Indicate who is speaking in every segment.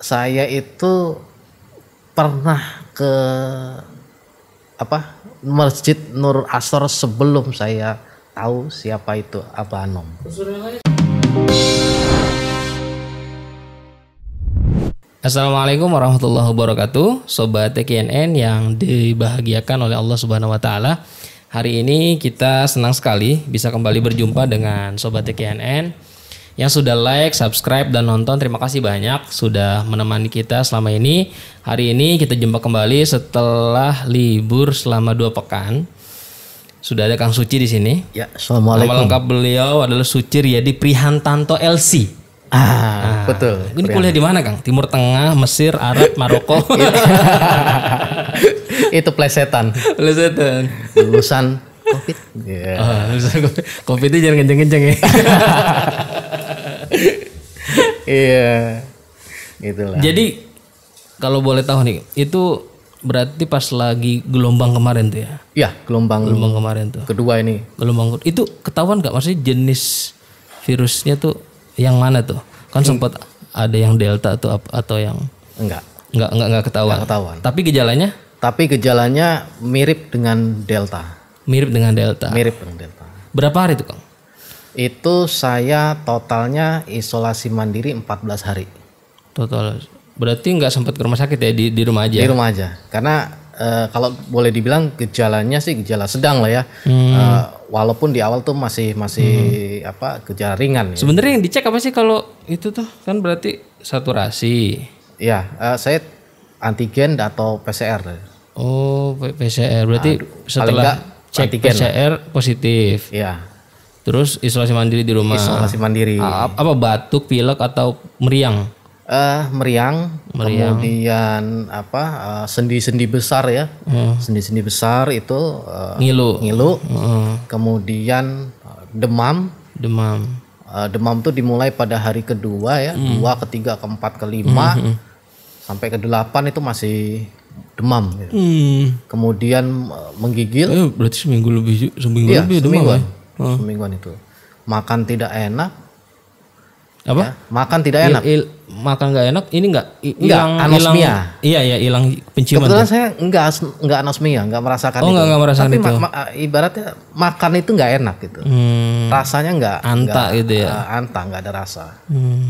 Speaker 1: saya itu pernah ke apa Masjid Nur Asor sebelum saya tahu siapa itu Abah Anom.
Speaker 2: Assalamualaikum warahmatullahi wabarakatuh, sobat TKNN yang dibahagiakan oleh Allah Subhanahu wa taala. Hari ini kita senang sekali bisa kembali berjumpa dengan sobat TKNN yang sudah like, subscribe dan nonton. Terima kasih banyak sudah menemani kita selama ini. Hari ini kita jumpa kembali setelah libur selama dua pekan. Sudah ada Kang Suci di sini.
Speaker 1: Ya, assalamualaikum. Nama lengkap
Speaker 2: beliau adalah Suci Riyadi Prihantanto LC. Ah, ah, betul. Ini kuliah di mana, Kang? Timur Tengah, Mesir, Arab, Maroko. itu plesetan.
Speaker 1: Plesetan. Lulusan Covid. Iya. Yeah. Oh, Covid itu jangan kenceng-kenceng ya. Iya. Itulah. Jadi
Speaker 2: kalau boleh tahu nih, itu berarti pas lagi gelombang kemarin tuh ya? Iya, gelombang gelombang kemarin tuh. Kedua ini. Gelombang itu ketahuan nggak maksudnya jenis virusnya tuh yang mana tuh? Kan hmm. sempat ada yang delta atau atau yang enggak. Enggak enggak enggak ketahuan. Enggak ketahuan. Tapi gejalanya? Tapi gejalanya
Speaker 1: mirip dengan delta. Mirip dengan Delta. Mirip dengan Delta. Berapa hari itu, Kang? Itu saya totalnya isolasi mandiri 14 hari.
Speaker 2: Total. Berarti nggak sempat ke rumah sakit ya di di rumah aja. Di rumah
Speaker 1: aja. Karena e, kalau boleh dibilang gejalanya sih gejala sedang lah ya. Hmm. E, walaupun di awal tuh masih masih hmm. apa gejala ringan. Ya. Sebenarnya yang dicek apa sih kalau itu tuh kan berarti saturasi. Ya, e, saya antigen atau PCR. Oh, PCR
Speaker 2: berarti Aduh, setelah cek antigen. PCR positif. Iya. Terus isolasi mandiri di rumah. Isolasi mandiri. Apa, apa batuk, pilek atau meriang?
Speaker 1: uh, meriang, meriang, kemudian apa sendi eh, sendi-sendi besar ya, sendi hmm. sendi-sendi besar itu uh, ngilu, ngilu, Uh. kemudian demam, demam, uh, demam tuh dimulai pada hari kedua ya, hmm. dua, ketiga, keempat, kelima, hmm. sampai ke delapan itu masih demam gitu. hmm. kemudian eh, menggigil eh,
Speaker 2: berarti seminggu lebih seminggu iya, lebih semingguan, demam ya? oh.
Speaker 1: semingguan itu makan tidak enak apa ya, makan tidak enak il, il, makan nggak enak
Speaker 2: ini nggak hilang anosmia
Speaker 1: iya iya hilang penciuman kebetulan saya nggak nggak anosmia nggak merasakan oh, itu nggak merasakan tapi itu. Ma, ma, eh, ibaratnya makan itu nggak enak gitu hmm. rasanya nggak anta gak, gitu ya uh, anta nggak ada rasa
Speaker 2: hmm.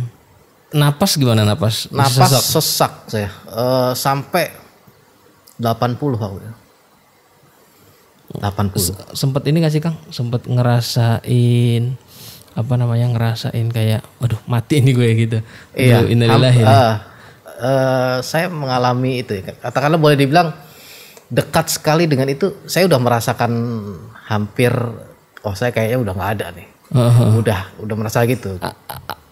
Speaker 2: napas gimana napas napas sesak,
Speaker 1: sesak saya uh, sampai 80 aku ya. 80.
Speaker 2: Sempet ini gak sih Kang? Sempet ngerasain apa namanya ngerasain kayak aduh mati ini gue gitu. Iya. inilah. Uh, uh, uh,
Speaker 1: saya mengalami itu ya. Katakanlah boleh dibilang dekat sekali dengan itu. Saya udah merasakan hampir oh saya kayaknya udah nggak ada nih. Uh -huh. Udah udah merasa gitu. -a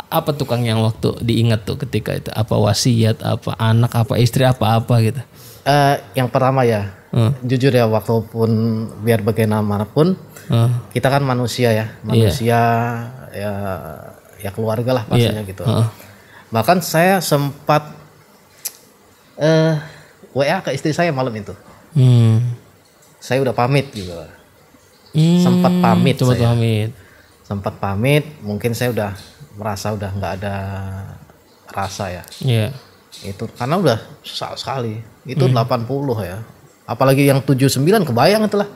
Speaker 2: apa tukang yang waktu diingat tuh ketika itu apa wasiat apa anak apa istri apa apa gitu
Speaker 1: uh, yang pertama ya, hmm. jujur ya waktu pun biar bagaimanapun hmm. kita kan manusia ya, iya. manusia yeah. ya ya keluarga lah iya. pastinya yeah. gitu. Hmm. Bahkan saya sempat uh, eh, WA ke istri saya malam itu.
Speaker 2: Hmm.
Speaker 1: Saya udah pamit juga Hmm, sempat pamit Coba saya. pamit. Sempat pamit, mungkin saya udah merasa udah nggak ada rasa ya. Yeah itu karena udah sekali itu hmm. 80 ya apalagi yang 79 kebayang itulah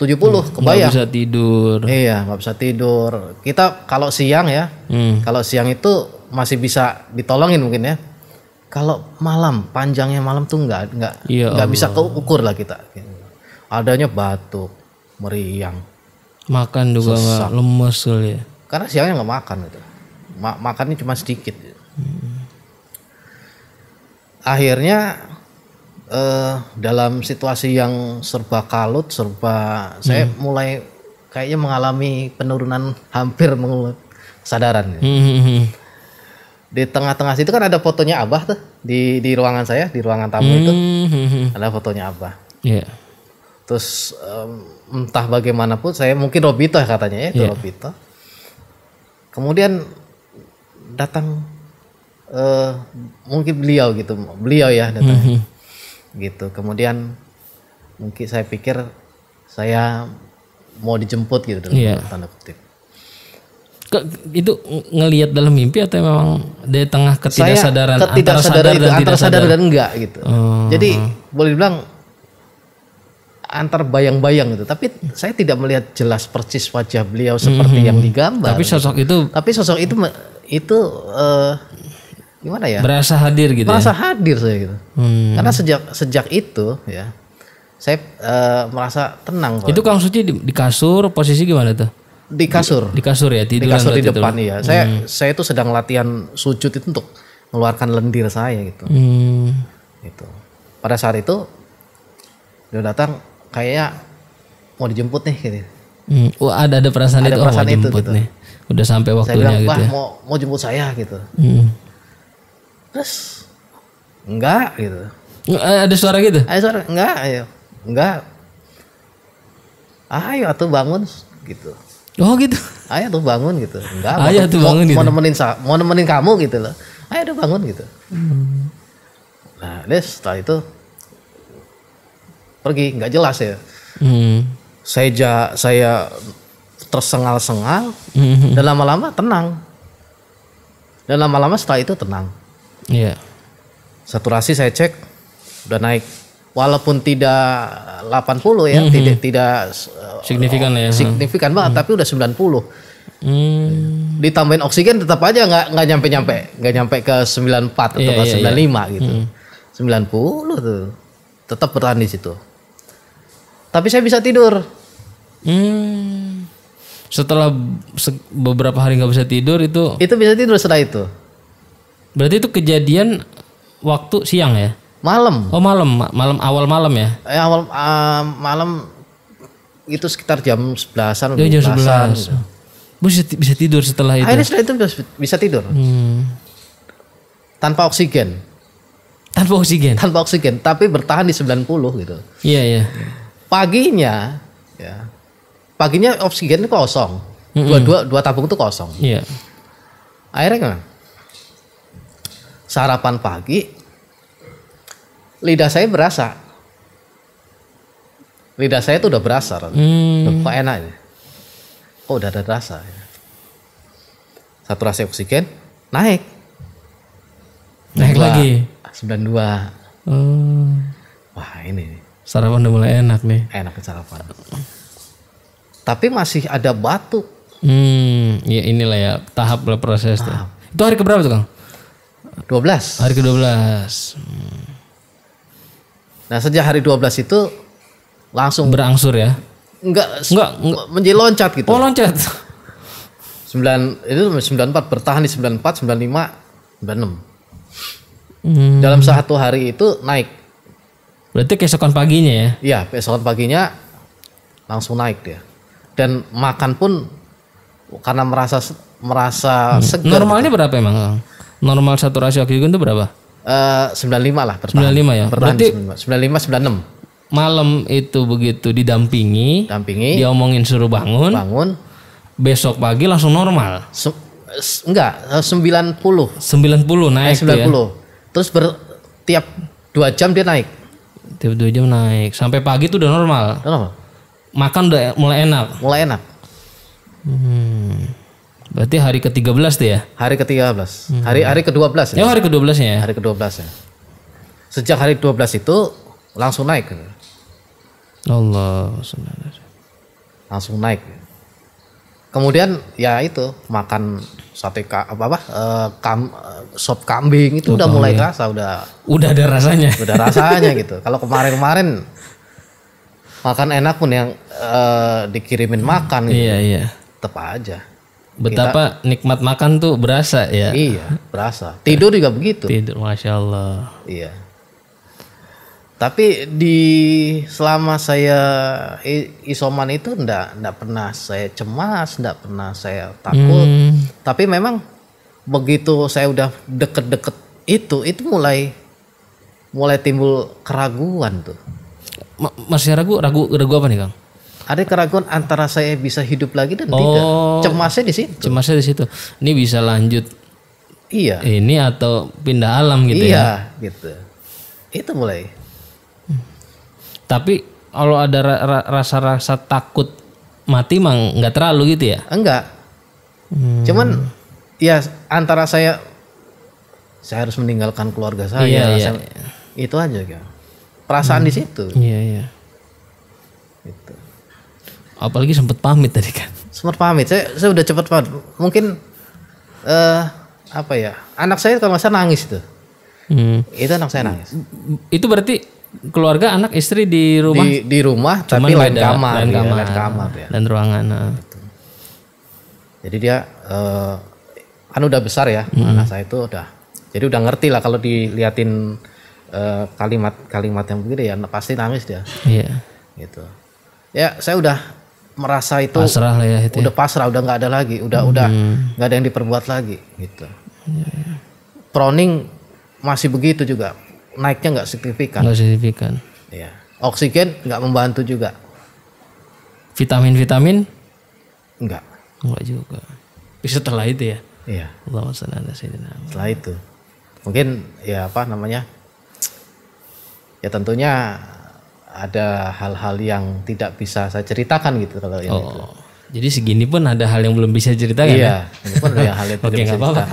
Speaker 1: 70 hmm, kebayang nggak bisa tidur iya nggak bisa tidur kita kalau siang ya hmm. kalau siang itu masih bisa ditolongin mungkin ya kalau malam panjangnya malam tuh nggak nggak ya nggak bisa keukur lah kita adanya batuk meriang
Speaker 2: makan juga nggak lemes kali ya
Speaker 1: karena siangnya nggak makan itu makannya cuma sedikit hmm akhirnya eh, dalam situasi yang serba kalut serba hmm. saya mulai kayaknya mengalami penurunan hampir mengulut kesadaran ya. hmm, hmm, hmm. di tengah-tengah situ kan ada fotonya abah tuh di di ruangan saya di ruangan tamu hmm. itu hmm, ada fotonya abah yeah. terus um, entah bagaimanapun saya mungkin Robito ya katanya ya yeah. Robito kemudian datang uh, mungkin beliau gitu beliau ya datang mm -hmm. gitu kemudian mungkin saya pikir saya mau dijemput gitu dalam yeah. tanda kutip
Speaker 2: Ke, itu ngelihat dalam mimpi atau memang dari tengah ketidaksadaran saya ketidaksadaran antara sadar itu, dan antara tidak sadar dan enggak gitu uh-huh. jadi
Speaker 1: boleh bilang antar bayang-bayang gitu. Tapi saya tidak melihat jelas persis wajah beliau seperti mm -hmm. yang digambar. Tapi sosok itu Tapi sosok itu itu uh, gimana ya? Berasa hadir gitu. Ya? Merasa ya? hadir saya gitu. Hmm. Karena sejak sejak itu ya saya uh, merasa tenang. Itu
Speaker 2: Kang Suci di, di kasur posisi gimana tuh? Di kasur. Di, di kasur ya tidur Di kasur di depan itu. iya. Saya hmm.
Speaker 1: saya itu sedang latihan sujud itu untuk mengeluarkan lendir saya gitu. Hmm. Itu. Pada saat itu dia datang kayak mau dijemput nih gitu. Hmm. Wah, ada ada perasaan ada itu. Oh, perasaan oh, itu gitu. nih.
Speaker 2: Udah sampai waktunya saya bilang, gitu. Ya. mau
Speaker 1: mau jemput saya gitu. Hmm terus enggak gitu eh, ada suara gitu ada suara enggak ayo enggak ayo atau bangun gitu oh gitu ayo tuh bangun gitu enggak ayo tuh bangun mau, gitu. mau nemenin mau nemenin kamu gitu loh ayo tuh bangun gitu hmm. nah deh setelah itu pergi nggak jelas ya hmm. saya ja, saya tersengal-sengal hmm. dan lama-lama tenang dan lama-lama setelah itu tenang Iya. Yeah. Saturasi saya cek udah naik. Walaupun tidak 80 ya, mm -hmm. tidak tidak eh, signifikan oh, ya. Signifikan banget, mm -hmm. tapi udah 90. Mm. Ditambahin oksigen tetap aja nggak nggak nyampe nyampe nggak nyampe ke 94 atau yeah, ke yeah, 95 yeah. gitu. Hmm. 90 tuh. Tetap bertahan di situ. Tapi saya bisa tidur. Mm. Setelah
Speaker 2: beberapa hari nggak bisa tidur itu Itu bisa tidur setelah itu. Berarti itu kejadian waktu siang ya? Malam. Oh malam, malam awal malam ya?
Speaker 1: Eh, awal uh, malam itu sekitar jam sebelasan. Ya, jam sebelasan. Gitu. Bisa, bisa tidur setelah itu. Akhirnya setelah itu bisa, tidur. Hmm. Tanpa oksigen. Tanpa oksigen. Tanpa oksigen, tapi bertahan di 90 gitu. Iya, iya. Paginya ya. Paginya oksigen kosong. Mm -mm. Dua, dua, dua tabung itu kosong. Iya. Akhirnya gimana? sarapan pagi lidah saya berasa lidah saya itu udah berasa hmm. kok enak ya oh udah ada rasa ya. satu saturasi oksigen naik
Speaker 2: naik Dua, lagi 92 hmm. wah ini sarapan udah mulai enak nih
Speaker 1: enak sarapan tapi masih ada batuk
Speaker 2: hmm ya inilah ya tahap proses itu
Speaker 1: hari keberapa tuh kang 12. Hari ke-12. Hmm. Nah, sejak hari 12 itu langsung berangsur ya. Enggak enggak, enggak menjadi loncat gitu. Oh, loncat. 9 itu 94 bertahan di 94, 95, 96. Hmm. Dalam satu hari itu naik. Berarti keesokan paginya ya? Iya, keesokan paginya langsung naik dia. Dan makan pun karena merasa merasa hmm. segar.
Speaker 2: Normalnya gitu. berapa emang? normal saturasi oksigen itu berapa?
Speaker 1: Eh, uh, 95 lah pertahan. 95 ya. Pertahan Berarti 95 96
Speaker 2: malam itu begitu didampingi, dampingi, dia omongin suruh bangun, bangun, besok pagi langsung normal.
Speaker 1: Se enggak, 90. Eh, 90 eh, naik, naik 90. Ya. Terus ber tiap 2 jam dia naik. Tiap 2 jam
Speaker 2: naik. Sampai pagi itu udah normal. Normal. Makan udah mulai enak. Mulai enak. Hmm.
Speaker 1: Berarti hari ke-13 tuh ya? Hari ke-13. Hmm. Hari hari ke-12. Ya? ya, hari ke-12 ya. Hari ke-12 ya. Sejak hari 12 itu langsung naik. Allah Langsung naik. Kemudian ya itu makan sate ka, apa apa uh, kam, uh, sop kambing itu oh, udah mulai ya. rasa udah udah ada rasanya. Udah rasanya gitu. Kalau kemarin-kemarin makan enak pun yang uh, dikirimin makan gitu. Iya, iya. Tetap aja Betapa
Speaker 2: kita, nikmat makan tuh berasa ya. Iya, berasa.
Speaker 1: Tidur juga begitu.
Speaker 2: Tidur, masya
Speaker 1: Allah. Iya. Tapi di selama saya isoman itu ndak ndak pernah saya cemas, ndak pernah saya takut. Hmm. Tapi memang begitu saya udah deket-deket itu, itu mulai mulai timbul keraguan tuh. masih ragu, ragu ragu apa nih kang? ada keraguan antara saya bisa hidup lagi dan oh, tidak. Cemasnya di situ.
Speaker 2: Cemasnya di situ. Ini bisa lanjut. Iya. Ini atau pindah alam gitu iya, ya. Iya,
Speaker 1: gitu. Itu mulai.
Speaker 2: Tapi kalau ada rasa-rasa takut mati mang nggak terlalu gitu ya? Enggak.
Speaker 1: Hmm. Cuman ya antara saya saya harus meninggalkan keluarga saya. Iya, saya, iya. Itu aja kan. Perasaan hmm. di situ. Iya, iya.
Speaker 2: Itu. Apalagi sempat pamit tadi kan.
Speaker 1: Sempat pamit. Saya, saya udah cepat pamit. Mungkin uh, apa ya? Anak saya kalau saya nangis itu. Hmm. Itu anak saya nangis.
Speaker 2: Itu berarti keluarga anak istri di rumah di, di rumah Cuman tapi iya, lain kamar, lain kamar, ya, kamar ya. Dan ruangan. Nah.
Speaker 1: Jadi dia uh, kan udah besar ya hmm. anak saya itu udah. Jadi udah ngerti lah kalau diliatin kalimat eh, kalimat kalimat yang begini ya pasti nangis dia. Iya. Yeah. Gitu. Ya saya udah merasa itu pasrah lah ya, itu ya. udah ya. pasrah udah nggak ada lagi udah hmm. udah nggak ada yang diperbuat lagi gitu ya. proning masih begitu juga naiknya nggak signifikan nggak signifikan ya oksigen nggak membantu juga
Speaker 2: vitamin vitamin nggak nggak juga setelah itu
Speaker 1: ya iya setelah itu mungkin ya apa namanya ya tentunya ada hal-hal yang tidak bisa saya ceritakan gitu kalau Oh.
Speaker 2: Jadi segini pun ada hal yang belum bisa ceritakan iya, ya. pun ada hal yang Oke, nggak apa-apa.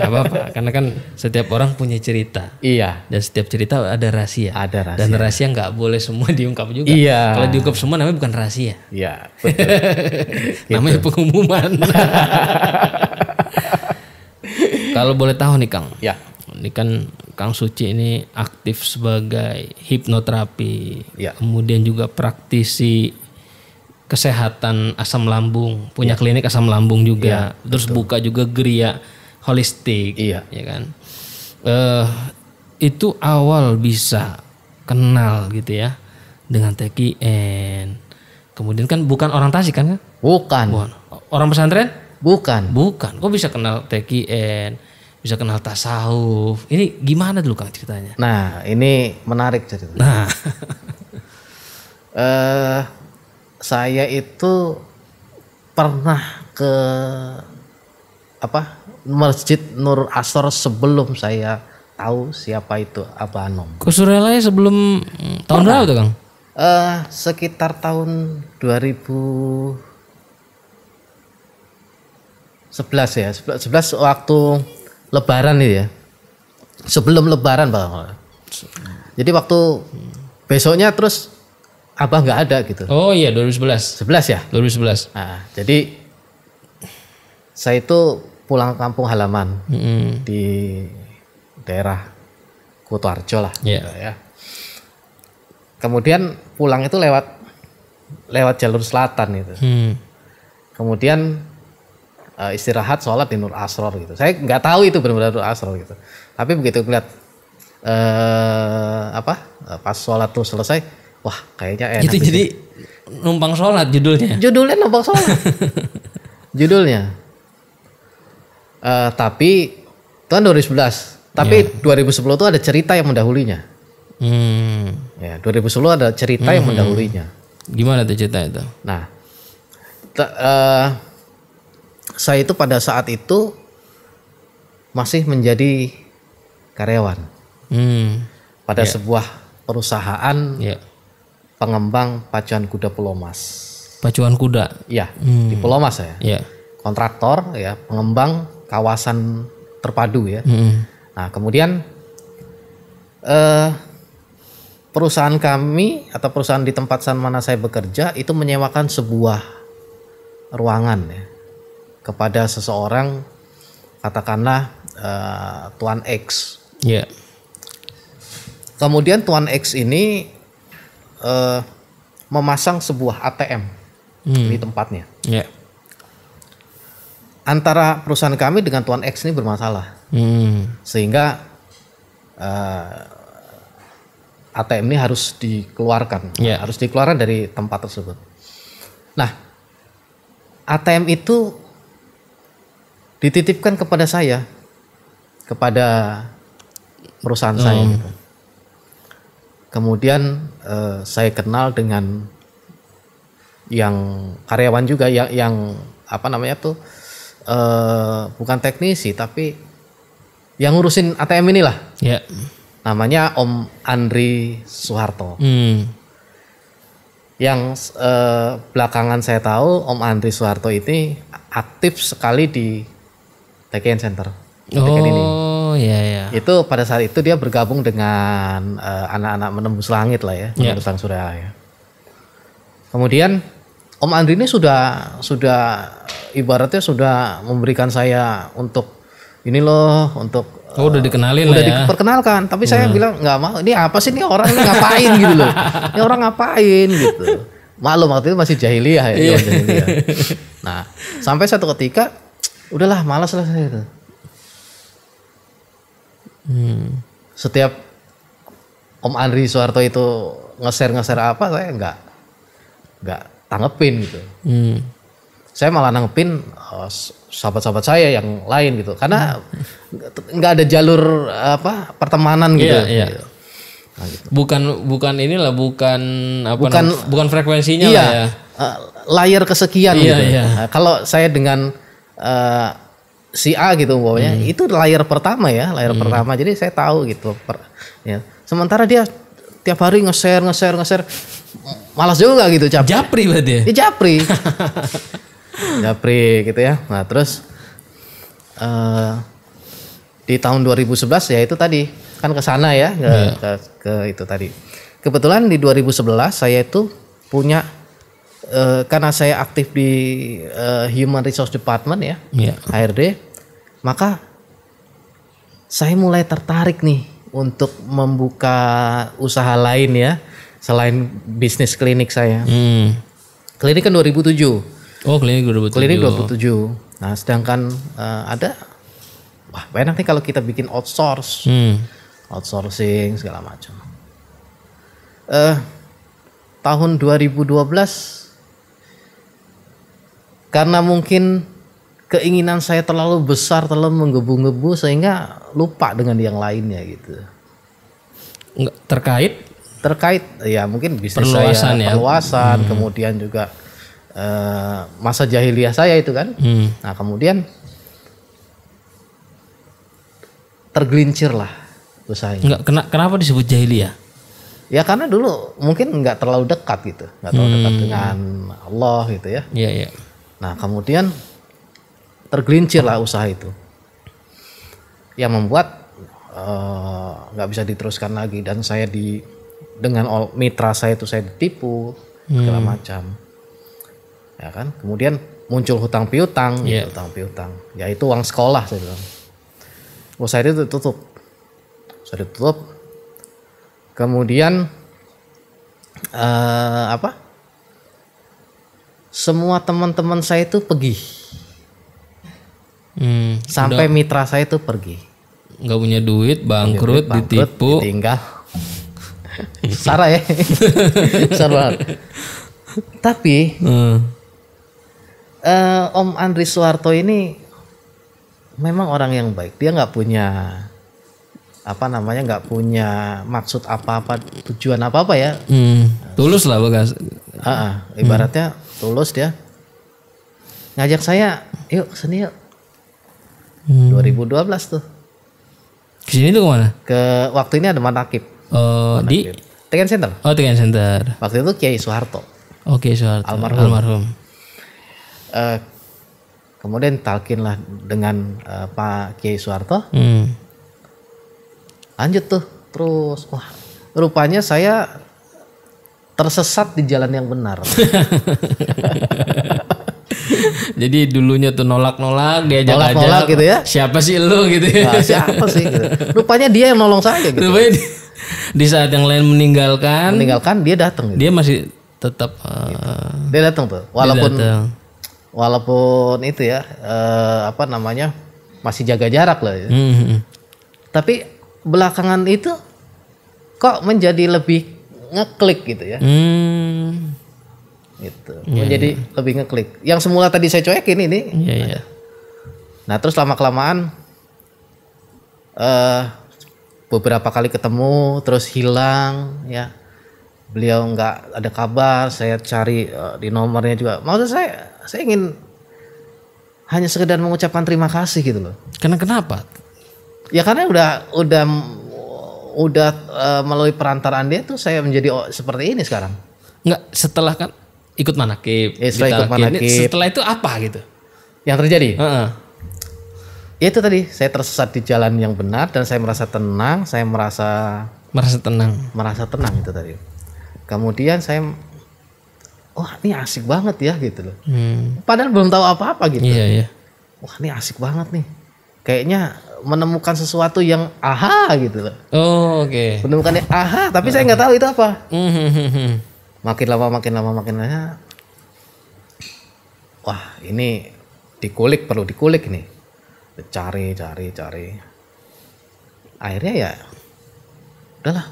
Speaker 2: apa-apa, karena kan setiap orang punya cerita. Iya. Dan setiap cerita ada rahasia. Ada rahasia. Dan rahasia nggak boleh semua diungkap juga. Iya. Kalau diungkap semua namanya bukan rahasia. Iya. Betul. Namanya gitu. pengumuman. Kalau boleh tahu nih Kang. Ya ini kan Kang Suci ini aktif sebagai hipnoterapi, ya. kemudian juga praktisi kesehatan asam lambung, punya ya. klinik asam lambung juga, ya, terus betul. buka juga geria holistik, iya. ya kan. Uh, itu awal bisa kenal gitu ya dengan TKN. Kemudian kan bukan orang Tasik kan? Bukan. bukan. Orang pesantren? Bukan. Bukan. Kok bisa kenal TKN? bisa kenal tasawuf. Ini gimana dulu
Speaker 1: Kang ceritanya? Nah, ini menarik ceritanya. Nah. uh, saya itu pernah ke apa? Masjid Nur Asor sebelum saya tahu siapa itu Abah Anom.
Speaker 2: Ke sebelum mm, tahun berapa tuh, Kang?
Speaker 1: Uh, sekitar tahun sebelas ya, sebelas waktu Lebaran itu ya. Sebelum Lebaran bang. Jadi waktu besoknya terus apa nggak ada gitu. Oh iya 2011. 11 ya? 2011. Nah, jadi saya itu pulang kampung halaman mm -hmm. di daerah Kutoarjo lah. Yeah. Gitu ya. Kemudian pulang itu lewat lewat jalur selatan itu. Hmm. Kemudian uh, istirahat sholat di Nur Asror gitu. Saya nggak tahu itu benar-benar Nur Asror gitu. Tapi begitu ngeliat uh, apa eh, pas sholat tuh selesai, wah kayaknya enak. Itu gitu. jadi numpang sholat judulnya. Judulnya numpang sholat. judulnya. Uh, tapi itu kan 2011. Tapi yeah. Iya. 2010 tuh ada cerita yang mendahulinya. Hmm. Ya, 2010 ada cerita hmm. yang mendahulinya. Gimana tuh cerita itu? Nah, uh, saya itu pada saat itu masih menjadi karyawan hmm. pada yeah. sebuah perusahaan yeah. pengembang pacuan kuda Pulau Mas.
Speaker 2: Pacuan kuda.
Speaker 1: Ya, hmm. di Pulau Mas ya. Yeah. Kontraktor ya, pengembang kawasan terpadu ya. Hmm. Nah, kemudian eh, perusahaan kami atau perusahaan di tempat mana saya bekerja itu menyewakan sebuah ruangan ya kepada seseorang katakanlah uh, tuan X. Yeah. Kemudian tuan X ini uh, memasang sebuah ATM hmm. di tempatnya. Yeah. Antara perusahaan kami dengan tuan X ini bermasalah, hmm. sehingga uh, eh, ATM ini harus dikeluarkan, yeah. harus dikeluarkan dari tempat tersebut. Nah, ATM itu dititipkan kepada saya kepada perusahaan hmm. saya gitu. Kemudian eh, saya kenal dengan yang karyawan juga yang yang apa namanya tuh eh, bukan teknisi tapi yang ngurusin ATM inilah. Ya. Namanya Om Andri Soeharto. Hmm. Yang eh, belakangan saya tahu Om Andri Soeharto ini aktif sekali di Tekken Center. Oh Tekken ini. iya iya. Itu pada saat itu dia bergabung dengan anak eh, anak-anak menembus langit lah ya, yeah. menembus surya ya. Kemudian Om Andri ini sudah sudah ibaratnya sudah memberikan saya untuk ini loh untuk Oh, udah eh, dikenalin uh, udah lah ya. diperkenalkan, tapi saya bilang nggak mau. Ini apa sih ini orang ini ngapain gitu loh. Ini orang ngapain gitu. Maklum waktu itu masih jahiliyah ya, iya. jahiliyah. Nah, sampai satu ketika udahlah malas lah saya itu hmm. setiap Om Andri Soeharto itu ngeser ngeser apa saya nggak nggak tanggepin gitu hmm. saya malah nanggepin oh, sahabat-sahabat saya yang lain gitu karena hmm. nggak ada jalur apa pertemanan gitu, yeah, yeah. gitu. Nah, gitu.
Speaker 2: bukan bukan inilah bukan apa bukan nama, bukan frekuensinya iya, lah ya uh,
Speaker 1: eh, layer kesekian iya, gitu iya. Nah, kalau saya dengan uh, si A gitu umpamanya hmm. itu layar pertama ya layar hmm. pertama jadi saya tahu gitu per, ya. sementara dia tiap hari nge-share nge-share nge-share malas juga gitu capri japri berarti ya, ya japri japri gitu ya nah terus uh, di tahun 2011 ya itu tadi kan ke sana ya ke, yeah. ke, ke itu tadi kebetulan di 2011 saya itu punya uh, karena saya aktif di uh, Human Resource Department ya, yeah. HRD, maka saya mulai tertarik nih untuk membuka usaha lain ya selain bisnis klinik saya. Hmm. Klinik kan 2007. Oh, klinik 2007. Klinik 2007. Nah, sedangkan uh, ada wah enak nih kalau kita bikin outsource. Hmm. Outsourcing segala macam. Eh uh, tahun 2012 karena mungkin keinginan saya terlalu besar, terlalu menggebu-gebu sehingga lupa dengan yang lainnya gitu. Enggak terkait terkait ya mungkin bisa perluasan saya ya. perluasan hmm. kemudian juga uh, masa jahiliyah saya itu kan. Hmm. Nah, kemudian tergelincir lah usahanya. Enggak kena kenapa disebut jahiliyah? Ya karena dulu mungkin nggak terlalu dekat gitu, nggak terlalu hmm. dekat dengan Allah gitu ya. Iya, iya Nah, kemudian tergelincir lah usaha itu. Yang membuat eh, nggak uh, bisa diteruskan lagi dan saya di dengan mitra saya itu saya ditipu
Speaker 2: hmm. segala macam.
Speaker 1: Ya kan? Kemudian muncul hutang piutang, gitu, yeah. hutang piutang. ya itu uang sekolah saya bilang. Usaha itu tutup Usaha tutup Kemudian uh, apa? semua teman-teman saya itu pergi. Hmm, Sampai udah, mitra saya itu pergi.
Speaker 2: Nggak punya duit, iya, bangkrut, duit, bangkrut ditipu,
Speaker 1: ditinggal. Sarah ya. sara Tapi hmm. uh, Om Andri Suwarto ini memang orang yang baik. Dia nggak punya apa namanya nggak punya maksud apa-apa tujuan apa-apa ya.
Speaker 2: Hmm. Tulus lah bekas.
Speaker 1: Uh, uh, ibaratnya hmm lulus dia ngajak saya yuk sini yuk hmm. 2012 tuh ke sini tuh kemana ke waktu ini ada manakib oh, di Tekan Center oh Tekan Center waktu itu Kiai Soeharto oke
Speaker 2: oh, okay, Soeharto almarhum, almarhum.
Speaker 1: Uh, kemudian talkin lah dengan uh, Pak Kiai Soeharto hmm. lanjut tuh terus wah rupanya saya tersesat di jalan yang benar.
Speaker 2: Jadi dulunya tuh nolak-nolak, diajak nolak, -nolak gitu ya. Siapa sih lu gitu ya. Nah, siapa
Speaker 1: sih gitu. Rupanya dia yang nolong saya gitu.
Speaker 2: Rupanya di, di saat yang lain meninggalkan, meninggalkan dia datang gitu. Dia masih tetap uh,
Speaker 1: gitu. Eh, dia datang tuh. Walaupun dateng. walaupun itu ya uh, apa namanya? masih jaga jarak lah ya. Mm -hmm. Tapi belakangan itu kok menjadi lebih ngeklik gitu ya. Hmm. Gitu. Yeah, Menjadi iya. yeah. lebih ngeklik. Yang semula tadi saya cuekin ini. Yeah, iya. yeah. Nah, terus lama-kelamaan uh, beberapa kali ketemu terus hilang ya. Beliau nggak ada kabar, saya cari uh, di nomornya juga. Maksud saya saya ingin hanya sekedar mengucapkan terima kasih gitu loh. Karena kenapa? Ya karena udah udah udah uh, melalui perantaraan dia tuh saya menjadi seperti ini sekarang. Enggak, setelah kan ikut manakib. Ya, setelah ikut manakib. Ini, setelah itu apa gitu? Yang terjadi? Uh -uh. itu tadi, saya tersesat di jalan yang benar dan saya merasa tenang, saya merasa merasa tenang. Merasa tenang itu tadi. Kemudian saya wah ini asik banget ya gitu loh. Hmm. Padahal belum tahu apa-apa gitu. Iya, iya. Wah ini asik banget nih. Kayaknya menemukan sesuatu yang aha gitu loh. Oh, oke. Okay. Menemukan yang aha, tapi saya nggak tahu itu apa. Mm-hmm. makin lama makin lama makin lama. Wah, ini dikulik perlu dikulik nih. Cari, cari, cari. Akhirnya ya udahlah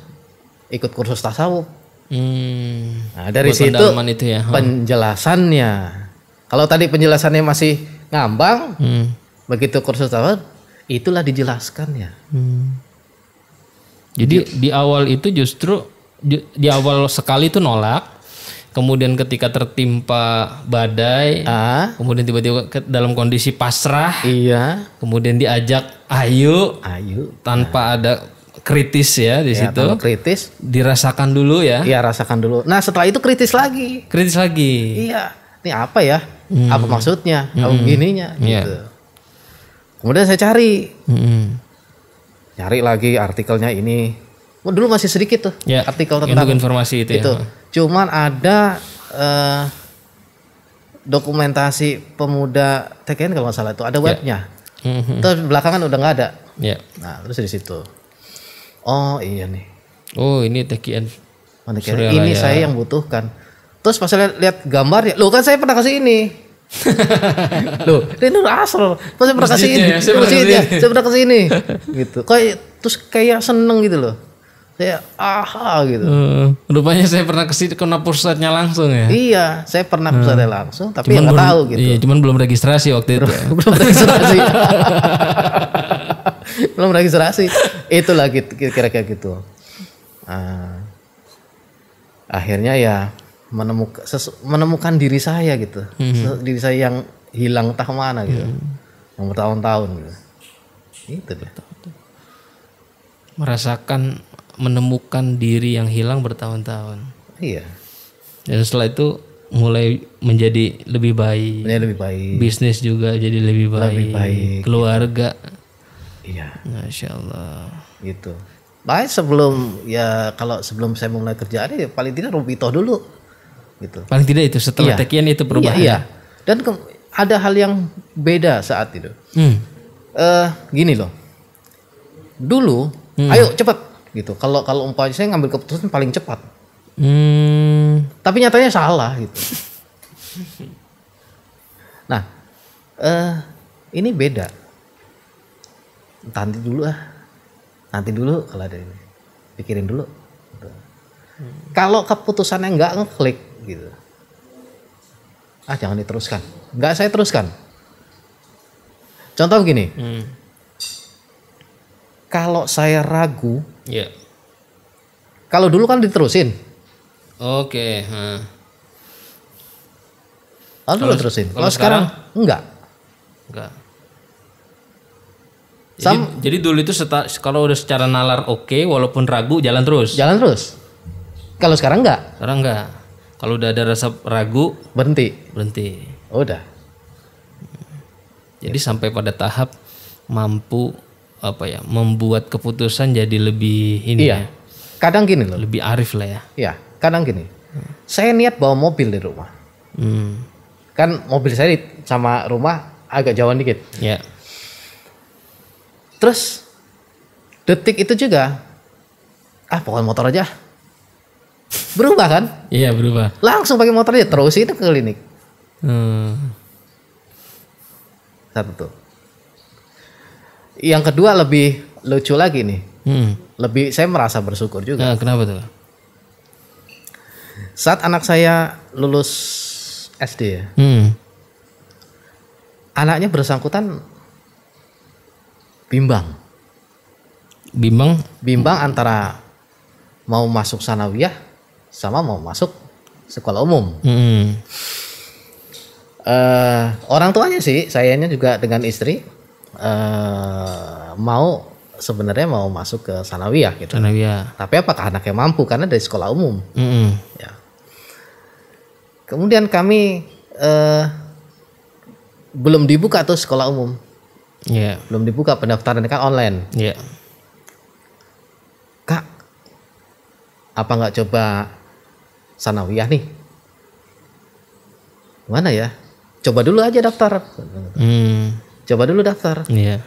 Speaker 1: ikut kursus tasawuf. Hmm, nah, dari situ itu ya. penjelasannya. Kalau tadi penjelasannya masih ngambang, hmm. begitu kursus tasawuf Itulah dijelaskannya. Hmm.
Speaker 2: Jadi di, di awal itu justru di, di awal sekali itu nolak, kemudian ketika tertimpa badai, ah. kemudian tiba-tiba ke, dalam kondisi pasrah, iya, kemudian diajak ayu, ayu, tanpa nah. ada kritis
Speaker 1: ya di ya, situ. kritis. Dirasakan dulu ya. Iya, rasakan dulu. Nah, setelah itu kritis lagi. Kritis lagi. Iya. Ini apa ya? Hmm. Apa maksudnya? Hmm. Apa begininya? hmm. Iya. Gitu. Kemudian saya cari, hmm. cari lagi artikelnya ini. Oh, dulu masih sedikit tuh ya, artikel tentang informasi itu. Ya. itu. Ya. Cuman ada uh, dokumentasi pemuda TKN kalau nggak salah itu ada ya. webnya. Ya. Mm-hmm. Terus belakangan udah nggak ada. Ya. Nah terus di situ. Oh iya nih. Oh ini TKN. Mana oh, Ini saya yang butuhkan. Terus pas saya lihat ya. lo kan saya pernah kasih ini Loh, Rinur Asrul pas pernah kesini, ya, saya pernah kesini, ya? saya pernah kesini, gitu. Kayak terus kayak seneng gitu loh. Saya ah,
Speaker 2: ah gitu. Uh, rupanya saya pernah kesini karena pusatnya langsung ya. Iya,
Speaker 1: saya pernah uh, pusatnya eh, langsung, tapi nggak ya tahu gitu.
Speaker 2: Iya, cuman belum registrasi waktu itu. Ya. belum
Speaker 1: registrasi. belum registrasi. Itulah kira-kira gitu. Uh, akhirnya ya menemukan menemukan diri saya gitu hmm. diri saya yang hilang entah mana gitu hmm. yang bertahun-tahun gitu itu deh
Speaker 2: merasakan menemukan diri yang hilang bertahun-tahun iya dan setelah itu mulai menjadi lebih baik menjadi lebih baik bisnis juga jadi lebih baik, lebih baik keluarga iya masya allah gitu
Speaker 1: Baik sebelum ya kalau sebelum saya mulai kerjaan ya paling tidak rubito dulu gitu. Paling tidak itu setelah iya. tekian itu perubahan. Iya, iya. Dan ke, ada hal yang beda saat itu. Hmm. Uh, gini loh. Dulu, hmm. ayo cepat gitu. Kalau kalau umpamanya saya ngambil keputusan paling cepat. Hmm. Tapi nyatanya salah gitu. nah, uh, ini beda. Nanti dulu ah. Nanti dulu kalau ada ini. Pikirin dulu. Hmm. Kalau keputusannya nggak ngeklik, gitu ah jangan diteruskan Enggak saya teruskan contoh gini hmm. kalau saya ragu ya kalau dulu kan diterusin
Speaker 2: oke okay. huh.
Speaker 1: lalu terusin kalau, kalau sekarang, sekarang enggak enggak jadi, Sam,
Speaker 2: jadi dulu itu seta, kalau udah secara nalar oke, okay, walaupun ragu jalan terus. Jalan terus.
Speaker 1: Kalau sekarang enggak?
Speaker 2: Sekarang enggak. Kalau udah ada rasa ragu, berhenti. Berhenti. Oh, udah. Jadi ya. sampai pada tahap mampu apa ya, membuat keputusan jadi lebih ini
Speaker 1: iya. ya. Kadang gini loh. Lebih arif lah ya. Iya, kadang gini. Hmm. Saya niat bawa mobil di rumah. Hmm. Kan mobil saya sama rumah agak jauh dikit. Iya. Terus detik itu juga ah pokoknya motor aja berubah kan?
Speaker 2: Iya berubah.
Speaker 1: Langsung pakai motor dia terus itu ke klinik. Hmm. Satu tuh. Yang kedua lebih lucu lagi nih. Hmm. Lebih saya merasa bersyukur juga. Nah, kenapa tuh? Saat anak saya lulus SD ya. Hmm. Anaknya bersangkutan bimbang. Bimbang? Bimbang antara mau masuk sanawiyah sama mau masuk sekolah umum. Hmm. Uh, orang tuanya sih, sayanya juga dengan istri uh, mau sebenarnya mau masuk ke sanawiyah gitu. Sanawiyah. Tapi apakah anaknya mampu karena dari sekolah umum?
Speaker 2: Mm-hmm. Ya.
Speaker 1: Kemudian kami uh, belum dibuka tuh sekolah umum. Yeah. Belum dibuka pendaftaran kan online. Yeah. Kak, apa nggak coba sanawiyah nih mana ya coba dulu aja daftar hmm. coba dulu daftar yeah.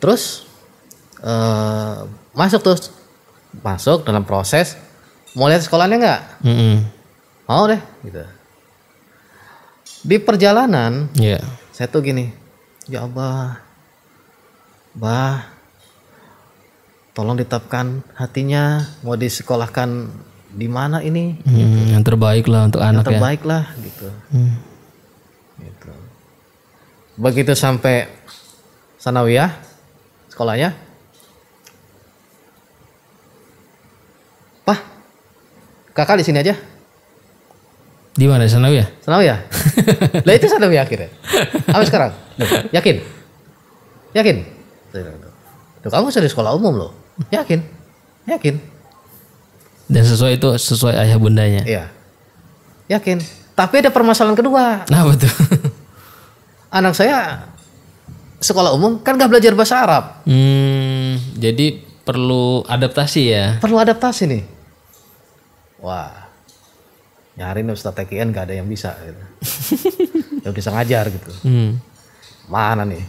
Speaker 1: terus uh, masuk terus masuk dalam proses mau lihat sekolahnya nggak mm -hmm. mau deh gitu di perjalanan yeah. saya tuh gini ya abah bah tolong ditetapkan hatinya mau disekolahkan di mana ini hmm,
Speaker 2: gitu. yang terbaik lah untuk yang anak ya. terbaik ya. lah
Speaker 1: gitu hmm. gitu begitu sampai sanawiyah sekolahnya pah kakak di sini aja di mana sanawiyah sanawiyah lah itu sanawiyah akhirnya apa sekarang yakin yakin
Speaker 2: Tuh, kamu sudah sekolah umum
Speaker 1: loh yakin yakin
Speaker 2: dan sesuai itu sesuai ayah bundanya. Iya.
Speaker 1: Yakin. Tapi ada permasalahan kedua.
Speaker 2: Nah betul.
Speaker 1: Anak saya sekolah umum kan gak belajar bahasa Arab.
Speaker 2: Hmm, jadi perlu
Speaker 1: adaptasi ya. Perlu adaptasi nih. Wah, nyari nih Ustadz TKN gak ada yang bisa. Gitu. ya bisa ngajar gitu. Hmm. Mana nih?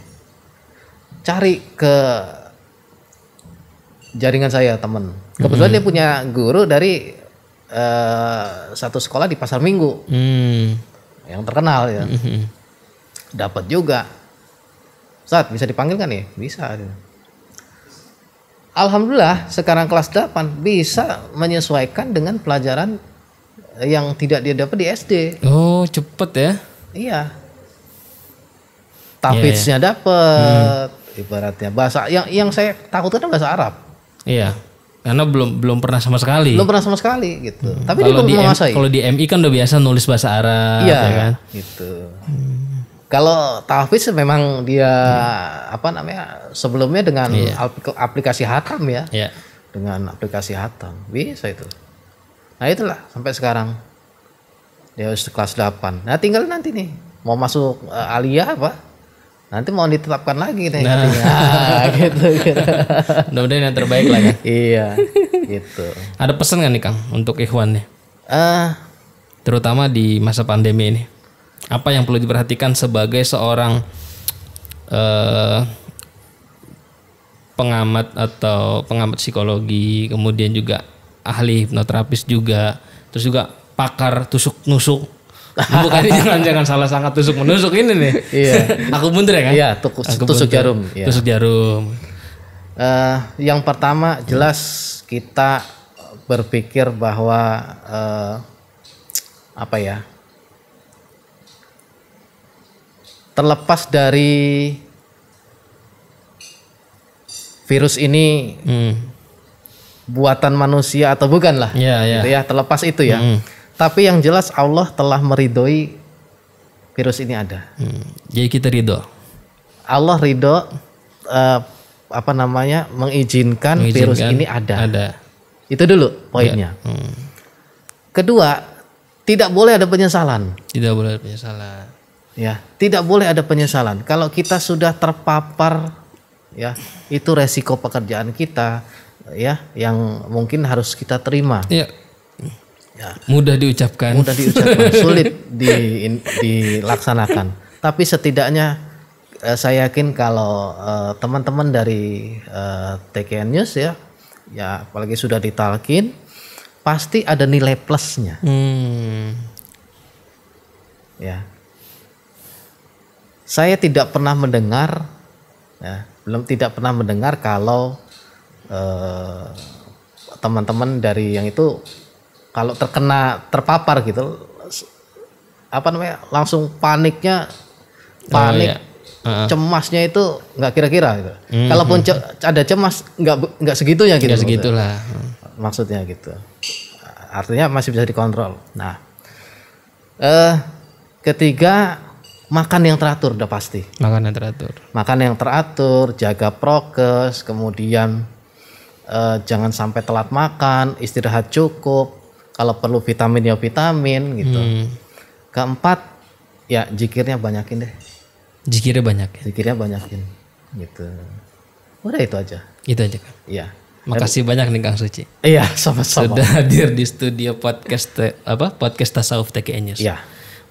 Speaker 1: Cari ke jaringan saya temen. Kebetulan mm. dia punya guru dari uh, satu sekolah di Pasar Minggu, mm. yang terkenal ya. Hmm. Dapat juga. Saat bisa dipanggil kan ya? Bisa. Alhamdulillah sekarang kelas 8 bisa menyesuaikan dengan pelajaran yang tidak dia dapat di SD.
Speaker 2: Oh, cepet ya? Iya. tapi yeah. Iya.
Speaker 1: dapat, hmm. ibaratnya bahasa yang yang saya takutkan bahasa Arab.
Speaker 2: Iya. Karena belum belum pernah sama sekali. Belum pernah
Speaker 1: sama sekali gitu. Hmm. Tapi kalau dia belum Kalau
Speaker 2: di MI kan udah biasa nulis bahasa Arab iya, ya kan.
Speaker 1: Gitu. Hmm. Kalau Tahfiz memang dia hmm. apa namanya sebelumnya dengan iya. aplikasi Hatam ya. Iya. Dengan aplikasi Hatam bisa itu. Nah itulah sampai sekarang dia harus kelas 8. Nah tinggal nanti nih mau masuk uh, eh, Alia apa? nanti mau ditetapkan lagi nih nah. nah gitu, gitu. mudah
Speaker 2: yang terbaik lah ya iya gitu ada pesan nggak nih kang untuk ikhwan nih uh, terutama di masa pandemi ini apa yang perlu diperhatikan sebagai seorang uh, pengamat atau pengamat psikologi kemudian juga ahli hipnoterapis juga terus juga pakar tusuk nusuk Bukan jangan jangan salah sangat tusuk menusuk ini nih. Iya. Aku bundar ya kan? Iya, tusuk, iya. tusuk jarum. ya. Tusuk
Speaker 1: jarum. Uh, eh, yang pertama jelas kita berpikir bahwa uh, apa ya? Terlepas dari virus ini hmm. buatan manusia atau bukan lah,
Speaker 2: yeah, yeah. gitu ya.
Speaker 1: Terlepas itu ya. Hmm tapi yang jelas Allah telah meridoi virus ini ada.
Speaker 2: Hmm. Jadi kita ridho.
Speaker 1: Allah ridho uh, apa namanya mengizinkan, mengizinkan virus ini ada. Ada. Itu dulu ya, poinnya. Ya. Hmm. Kedua, tidak boleh ada penyesalan.
Speaker 2: Tidak boleh ada penyesalan.
Speaker 1: Ya, tidak boleh ada penyesalan. Kalau kita sudah terpapar ya, itu resiko pekerjaan kita ya yang mungkin harus kita terima. Ya Ya. Mudah diucapkan. Mudah diucapkan, sulit di, dilaksanakan. Tapi setidaknya eh, saya yakin kalau teman eh, teman-teman dari eh, TKN News ya, ya apalagi sudah ditalkin, pasti ada nilai plusnya. Hmm. Ya. Saya tidak pernah mendengar, ya, belum tidak pernah mendengar kalau eh, teman -teman dari yang itu kalau terkena terpapar gitu apa namanya langsung paniknya oh, panik oh, iya. uh-huh. cemasnya itu nggak kira-kira gitu. Mm-hmm. Kalaupun hmm, ce- hmm. ada cemas nggak nggak segitunya gitu. Gak segitulah. Hmm. Maksudnya gitu. Artinya masih bisa dikontrol. Nah, eh ketiga makan yang teratur udah pasti. Makan yang teratur. Makan yang teratur, jaga prokes, kemudian eh, jangan sampai telat makan, istirahat cukup, kalau perlu vitamin ya vitamin gitu hmm. keempat ya jikirnya banyakin deh jikirnya banyak ya? jikirnya banyakin gitu udah itu aja itu aja kan iya Makasih banyak nih Kang Suci. Iya, sama-sama. Sudah hadir
Speaker 2: di studio podcast apa? Podcast Tasawuf TKN News. Iya.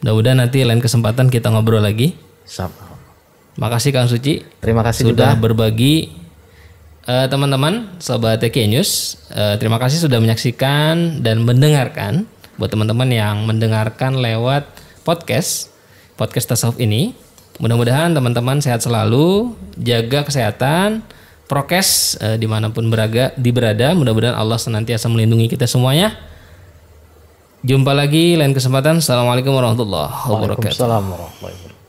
Speaker 2: Mudah-mudahan nanti lain kesempatan kita ngobrol lagi. Sama. Makasih Kang Suci. Terima kasih sudah juga. berbagi uh, teman-teman sobat TK News, uh, terima kasih sudah menyaksikan dan mendengarkan. Buat teman-teman yang mendengarkan lewat podcast podcast tasawuf ini, mudah-mudahan teman-teman sehat selalu, jaga kesehatan, prokes uh, dimanapun beraga, di berada. Mudah-mudahan Allah senantiasa melindungi kita semuanya. Jumpa lagi lain kesempatan. Assalamualaikum warahmatullahi wabarakatuh. wabarakatuh.